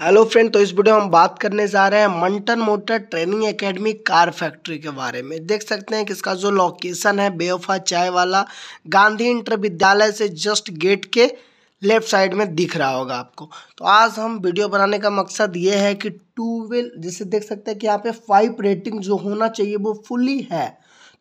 hello friend तो इस video में हम बात करने जा रहे हैं Mantan motor training academy car factory के बारे में देख सकते हैं कि इसका जो लोकेशन है बेवफा चाय वाला गांधी इंटर विद्यालय से जस्ट गेट के लेफ्ट साइड में दिख रहा होगा आपको तो आज हम वीडियो बनाने का मकसद ये है कि टू व्हील जिसे देख सकते हैं कि यहाँ पे फाइव रेटिंग जो होना चाहिए वो फुली है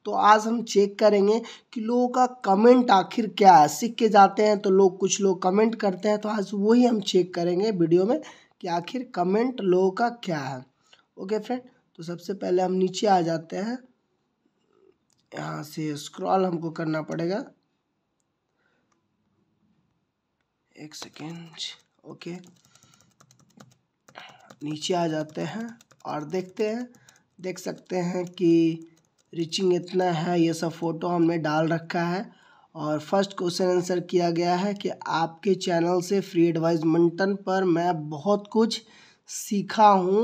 तो आज हम चेक करेंगे कि लोगों का कमेंट आखिर क्या है सीख के जाते हैं तो लोग कुछ लोग कमेंट करते हैं तो आज वही हम चेक करेंगे वीडियो में कि आखिर कमेंट लोगों का क्या है ओके फ्रेंड तो सबसे पहले हम नीचे आ जाते हैं यहाँ से स्क्रॉल हमको करना पड़ेगा एक सेकेंड ओके नीचे आ जाते हैं और देखते हैं देख सकते हैं कि रिचिंग इतना है ये सब फ़ोटो हमने डाल रखा है और फर्स्ट क्वेश्चन आंसर किया गया है कि आपके चैनल से फ्री एडवाइस मंटन पर मैं बहुत कुछ सीखा हूँ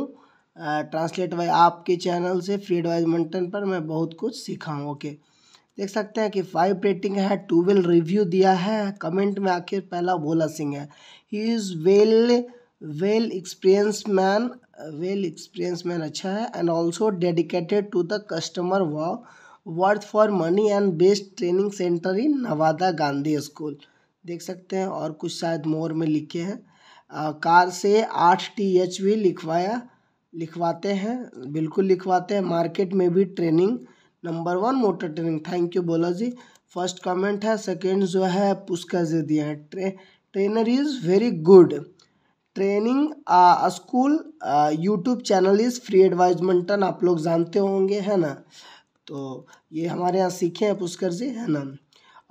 ट्रांसलेट बाई आपके चैनल से फ्री एडवाइस मंटन पर मैं बहुत कुछ सीखा हूँ ओके देख सकते हैं कि फाइव रेटिंग है टू वेल रिव्यू दिया है कमेंट में आखिर पहला भोला सिंह है ही is well well experience man well experience man अच्छा है and also dedicated to the customer वॉ worth for money and best training center in Nawada Gandhi school देख सकते हैं और कुछ शायद मोर में लिखे हैं आ, कार से आठ टी एच भी लिखवाया लिखवाते हैं बिल्कुल लिखवाते हैं मार्केट में भी training number one motor training thank you Bhola ji first comment है सेकंड जो है पुष्कर जी दिए हैं ट्रे trainer is very good training school YouTube channel is free एडवाइजमेंटन आप लोग जानते होंगे है ना तो ये हमारे यहाँ सीखे हैं पुष्कर जी है ना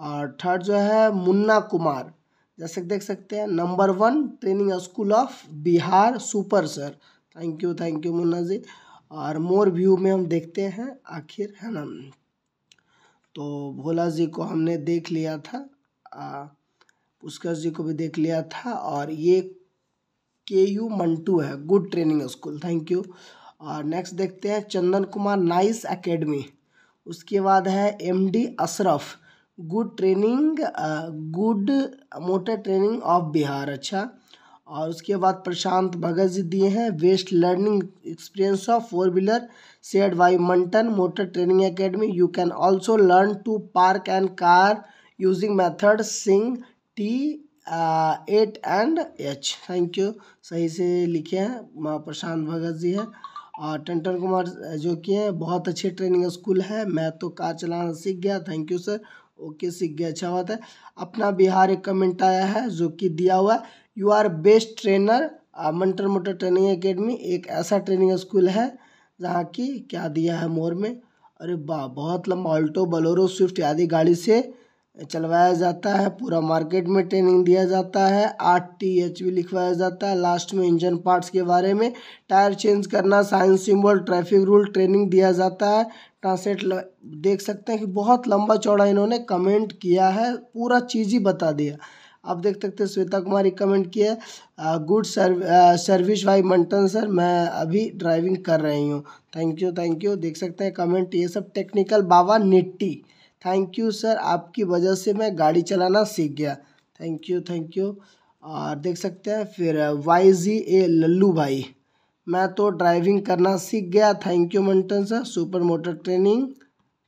और थर्ड जो है मुन्ना कुमार जैसे देख सकते हैं number one training school of Bihar super sir thank you thank you Munna ji और मोर व्यू में हम देखते हैं आखिर है ना तो भोला जी को हमने देख लिया था पुष्कर जी को भी देख लिया था और ये के यू मंटू है good training school thank you और नेक्स्ट देखते हैं चंदन कुमार नाइस एकेडमी उसके बाद है M D Ashraf good training good motor training of Bihar अच्छा और उसके बाद प्रशांत भगत जी दिए हैं best learning experience of four wheeler said by Mantan motor training academy you can also learn to park and car using method sing T eight and H thank you सही से लिखे हैं प्रशांत भगत जी हैं और टंटन कुमार जो कि हैं बहुत अच्छे ट्रेनिंग स्कूल है मैं तो कार चलाना सीख गया थैंक यू सर ओके सीख गया अच्छा बात है अपना बिहार एक कमेंट आया है जो कि दिया हुआ है you are best trainer Mantan motor training academy एक ऐसा ट्रेनिंग स्कूल है जहाँ की क्या दिया है मोर में अरे वाह बहुत लंबा ऑल्टो बलोरो स्विफ्ट आदि गाड़ी से चलवाया जाता है पूरा मार्केट में ट्रेनिंग दिया जाता है आठ टी एच भी लिखवाया जाता है लास्ट में इंजन पार्ट्स के बारे में टायर चेंज करना signs symbol traffic rule training दिया जाता है ट्रांसलेट देख सकते हैं कि बहुत लंबा चौड़ा इन्होंने कमेंट किया है पूरा चीज़ ही बता दिया आप देख सकते हैं श्वेता कुमारी कमेंट किया गुड सर्व सर्विस भाई मंटन सर मैं अभी ड्राइविंग कर रही हूँ थैंक यू थैंक यू देख सकते हैं कमेंट ये सब technical Baba Nitti thank you sir आपकी वजह से मैं गाड़ी चलाना सीख गया थैंक यू थैंक यू और देख सकते हैं फिर वाई जी ए लल्लू भाई मैं तो ड्राइविंग करना सीख गया thank you Mantan sir super motor training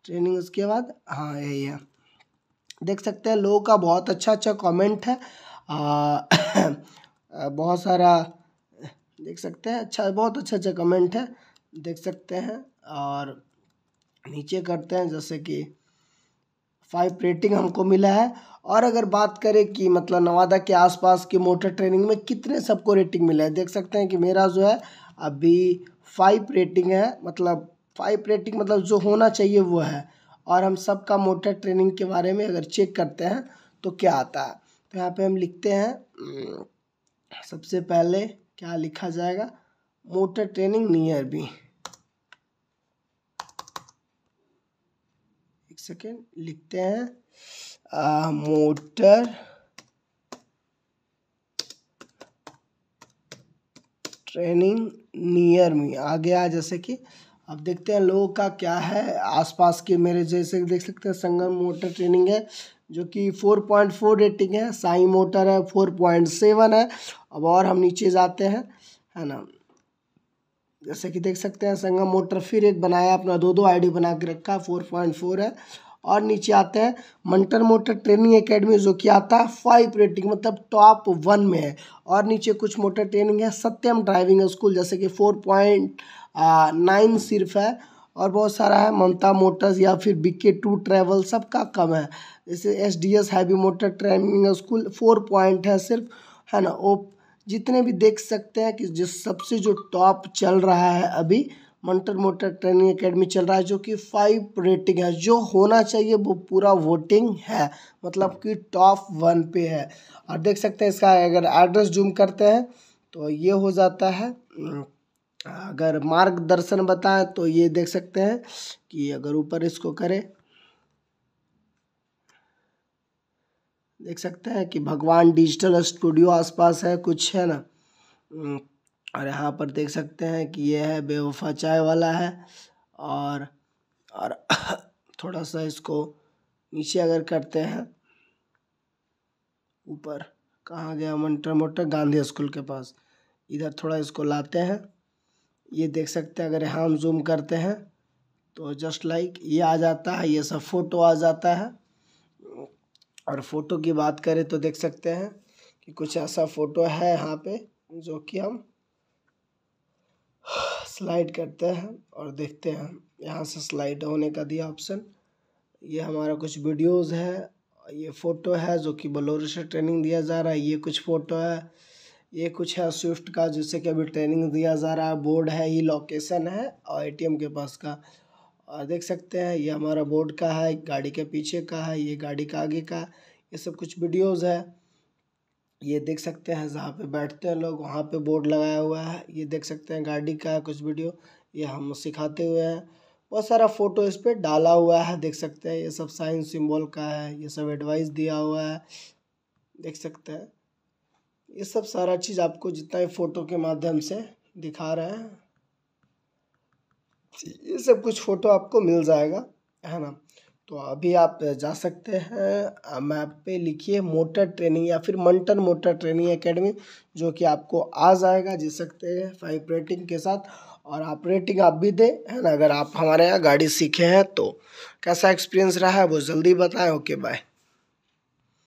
training उसके बाद हाँ यही है देख सकते हैं लोगों का बहुत अच्छा अच्छा कमेंट है आ, बहुत सारा देख सकते हैं अच्छा बहुत अच्छा अच्छा कमेंट है देख सकते हैं और नीचे करते हैं जैसे कि फाइव रेटिंग हमको मिला है और अगर बात करें कि मतलब नवादा के आसपास की मोटर ट्रेनिंग में कितने सबको रेटिंग मिला है देख सकते हैं कि मेरा जो है अभी फाइव रेटिंग है मतलब फाइव रेटिंग मतलब जो होना चाहिए वो है और हम सब का मोटर ट्रेनिंग के बारे में अगर चेक करते हैं तो क्या आता है तो यहाँ पे हम लिखते हैं हम्म, सबसे पहले क्या लिखा जाएगा मोटर ट्रेनिंग नियर भी एक सेकेंड लिखते हैं आ, मोटर ट्रेनिंग नियर मी आ गया जैसे कि अब देखते हैं लोगों का क्या है आसपास के मेरे जैसे देख सकते हैं संगम मोटर ट्रेनिंग है जो कि 4.4 रेटिंग है साई मोटर है 4.7 है अब और हम नीचे जाते हैं है ना जैसे कि देख सकते हैं संगम मोटर फिर एक बनाया अपना दो दो आईडी बना के रखा है फोर पॉइंट फोर है और नीचे आते हैं मंटर मोटर ट्रेनिंग एकेडमी जो कि आता है फाइव रेटिंग मतलब टॉप वन में है और नीचे कुछ मोटर ट्रेनिंग है सत्यम ड्राइविंग स्कूल जैसे कि फोर पॉइंट नाइन सिर्फ है और बहुत सारा है ममता मोटर्स या फिर बीके टू टू ट्रैवल सबका कम है जैसे S D S heavy motor training school four point है सिर्फ है ना ओ जितने भी देख सकते हैं कि जो सबसे जो टॉप चल रहा है अभी मंटर मोटर ट्रेनिंग एकेडमी चल रहा है जो कि फाइव रेटिंग है जो होना चाहिए वो पूरा वोटिंग है मतलब कि टॉप वन पे है और देख सकते हैं इसका अगर एड्रेस जूम करते हैं तो ये हो जाता है हम्म, अगर मार्गदर्शन बताएं तो ये देख सकते हैं कि अगर ऊपर इसको करें देख सकते हैं कि भगवान डिजिटल स्टूडियो आसपास है कुछ है ना हम्म, और यहाँ पर देख सकते हैं कि ये है बेवफा चाय वाला है और और थोड़ा सा इसको नीचे अगर करते हैं ऊपर कहाँ गया मंटर मोटर गांधी स्कूल के पास इधर थोड़ा इसको लाते हैं ये देख सकते हैं अगर यहाँ हम जूम करते हैं तो जस्ट लाइक ये आ जाता है ये सब फ़ोटो आ जाता है और फ़ोटो की बात करें तो देख सकते हैं कि कुछ ऐसा फ़ोटो है यहाँ पे जो कि हम स्लाइड करते हैं और देखते हैं यहाँ से स्लाइड होने का दिया ऑप्शन ये हमारा कुछ वीडियोस है ये फ़ोटो है जो कि बलोर से ट्रेनिंग दिया जा रहा है ये कुछ फ़ोटो है ये कुछ है स्विफ्ट का जिससे कि अभी ट्रेनिंग दिया जा रहा है बोर्ड है ये लोकेशन है और एटीएम के पास का और देख सकते हैं ये हमारा बोर्ड का है गाड़ी के पीछे का है ये गाड़ी का आगे का ये सब कुछ वीडियोज़ है ये देख सकते हैं जहाँ पे बैठते हैं लोग वहाँ पे बोर्ड लगाया हुआ है ये देख सकते हैं गाड़ी का है कुछ वीडियो ये हम सिखाते हुए हैं बहुत सारा फोटो इस पर डाला हुआ है देख सकते हैं ये सब साइन सिंबल का है ये सब एडवाइस दिया हुआ है देख सकते हैं ये सब सारा चीज़ आपको जितना ही फ़ोटो के माध्यम से दिखा रहे हैं ये सब कुछ फ़ोटो आपको मिल जाएगा है ना तो अभी आप जा सकते हैं मैप पे लिखिए मोटर ट्रेनिंग या फिर मंटन मोटर ट्रेनिंग एकेडमी जो कि आपको आ जाएगा जी सकते हैं फाइव रेटिंग के साथ और आप रेटिंग आप भी दें है ना अगर आप हमारे यहाँ गाड़ी सीखे हैं तो कैसा एक्सपीरियंस रहा है वो जल्दी बताएं ओके बाय